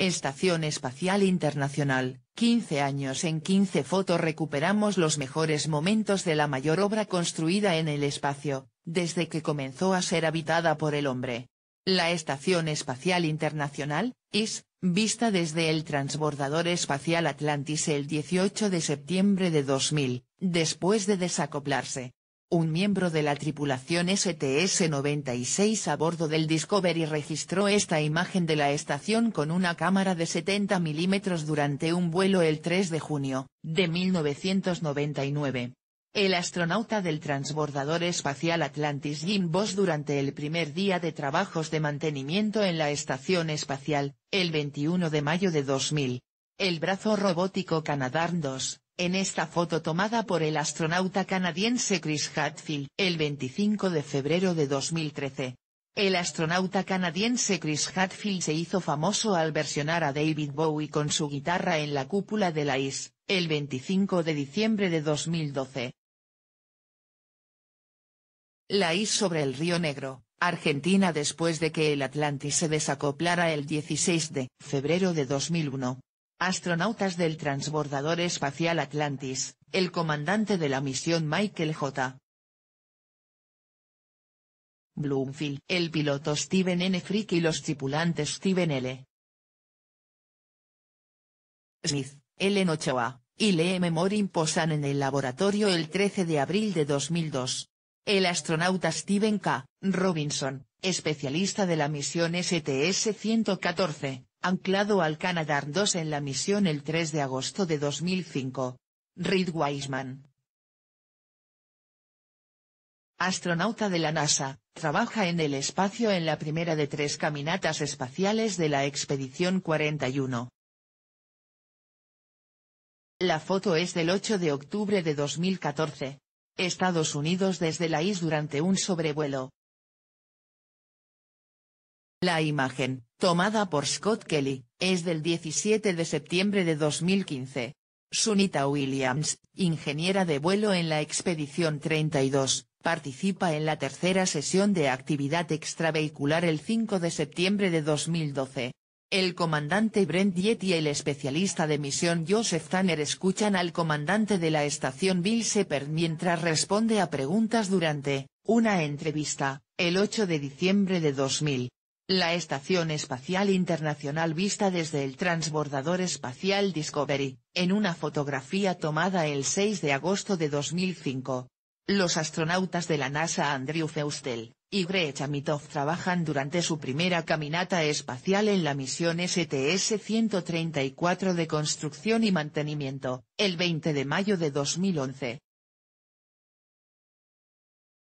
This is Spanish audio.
Estación Espacial Internacional, 15 años en 15 fotos recuperamos los mejores momentos de la mayor obra construida en el espacio, desde que comenzó a ser habitada por el hombre. La Estación Espacial Internacional, IS, vista desde el transbordador espacial Atlantis el 18 de septiembre de 2000, después de desacoplarse, un miembro de la tripulación STS-96 a bordo del Discovery registró esta imagen de la estación con una cámara de 70 milímetros durante un vuelo el 3 de junio, de 1999. El astronauta del transbordador espacial Atlantis Jim durante el primer día de trabajos de mantenimiento en la estación espacial, el 21 de mayo de 2000. El brazo robótico Canadarm 2, en esta foto tomada por el astronauta canadiense Chris Hadfield el 25 de febrero de 2013. El astronauta canadiense Chris Hadfield se hizo famoso al versionar a David Bowie con su guitarra en la cúpula de la IS, el 25 de diciembre de 2012. La IS sobre el Río Negro, Argentina después de que el Atlantis se desacoplara el 16 de febrero de 2001, astronautas del transbordador espacial Atlantis, el comandante de la misión Michael J. Bloomfield, el piloto Steven N. Frick y los tripulantes Steven L. Smith, Ellen Ochoa, y M. Morin posan en el laboratorio el 13 de abril de 2002. El astronauta Steven K. Robinson, especialista de la misión STS-114, anclado al canadarm 2 en la misión el 3 de agosto de 2005. Reed Wiseman. Astronauta de la NASA, trabaja en el espacio en la primera de tres caminatas espaciales de la Expedición 41. La foto es del 8 de octubre de 2014. Estados Unidos desde la IS durante un sobrevuelo. La imagen, tomada por Scott Kelly, es del 17 de septiembre de 2015. Sunita Williams, ingeniera de vuelo en la Expedición 32, participa en la tercera sesión de actividad extravehicular el 5 de septiembre de 2012. El comandante Brent Yet y el especialista de misión Joseph Tanner escuchan al comandante de la estación Bill Shepard mientras responde a preguntas durante, una entrevista, el 8 de diciembre de 2000. La Estación Espacial Internacional vista desde el transbordador espacial Discovery, en una fotografía tomada el 6 de agosto de 2005. Los astronautas de la NASA Andrew Feustel y Greg Amitov trabajan durante su primera caminata espacial en la misión STS-134 de construcción y mantenimiento, el 20 de mayo de 2011,